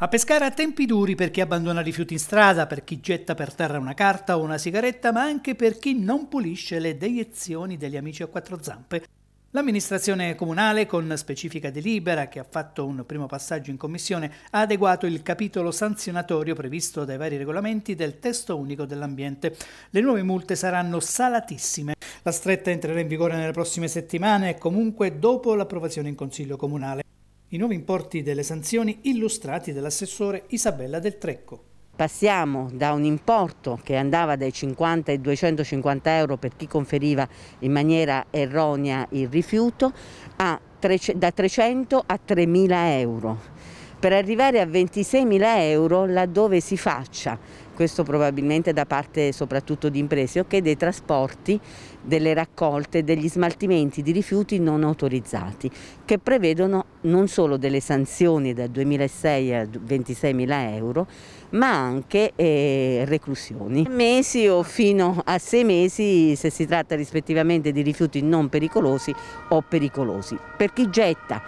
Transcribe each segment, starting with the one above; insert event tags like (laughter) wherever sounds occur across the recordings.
A pescare a tempi duri per chi abbandona rifiuti in strada, per chi getta per terra una carta o una sigaretta, ma anche per chi non pulisce le deiezioni degli amici a quattro zampe. L'amministrazione comunale, con specifica delibera che ha fatto un primo passaggio in commissione, ha adeguato il capitolo sanzionatorio previsto dai vari regolamenti del testo unico dell'ambiente. Le nuove multe saranno salatissime. La stretta entrerà in vigore nelle prossime settimane e comunque dopo l'approvazione in Consiglio Comunale. I nuovi importi delle sanzioni illustrati dall'assessore Isabella Del Trecco. Passiamo da un importo che andava dai 50 ai 250 euro per chi conferiva in maniera erronea il rifiuto a da 300 a 3.000 euro per arrivare a 26.000 euro laddove si faccia, questo probabilmente da parte soprattutto di imprese, ok dei trasporti, delle raccolte, degli smaltimenti di rifiuti non autorizzati, che prevedono non solo delle sanzioni da 2.600 a 26.000 euro, ma anche eh, reclusioni. Mesi o fino a sei mesi se si tratta rispettivamente di rifiuti non pericolosi o pericolosi. Per chi getta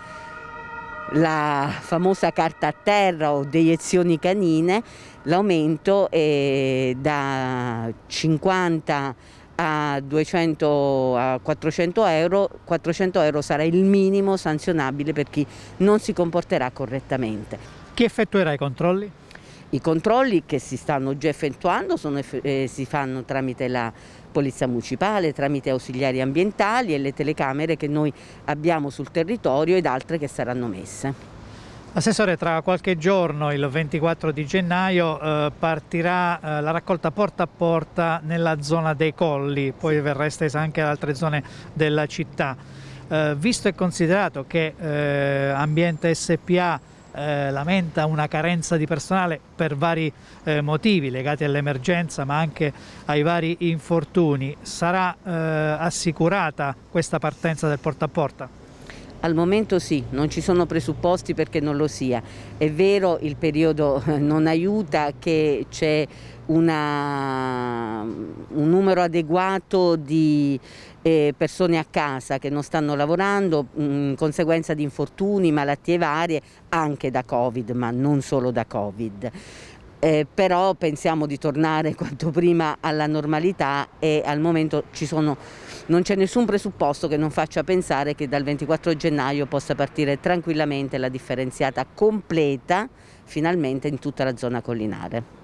la famosa carta a terra o deiezioni canine, l'aumento è da 50 a, 200, a 400 euro, 400 euro sarà il minimo sanzionabile per chi non si comporterà correttamente. Chi effettuerà i controlli? I controlli che si stanno già effettuando sono, eh, si fanno tramite la polizia municipale, tramite ausiliari ambientali e le telecamere che noi abbiamo sul territorio ed altre che saranno messe. Assessore, tra qualche giorno, il 24 di gennaio, eh, partirà eh, la raccolta porta a porta nella zona dei colli, poi verrà estesa anche ad altre zone della città. Eh, visto e considerato che eh, Ambiente SPA eh, lamenta una carenza di personale per vari eh, motivi legati all'emergenza ma anche ai vari infortuni. Sarà eh, assicurata questa partenza del porta a porta? Al momento sì, non ci sono presupposti perché non lo sia. È vero il periodo eh, non aiuta che c'è una, un numero adeguato di eh, persone a casa che non stanno lavorando mm, in conseguenza di infortuni, malattie varie, anche da Covid, ma non solo da Covid eh, però pensiamo di tornare (laughs) quanto prima alla normalità e al momento sono, non c'è nessun presupposto che non faccia pensare che dal 24 gennaio possa partire tranquillamente la differenziata completa finalmente in tutta la zona collinare.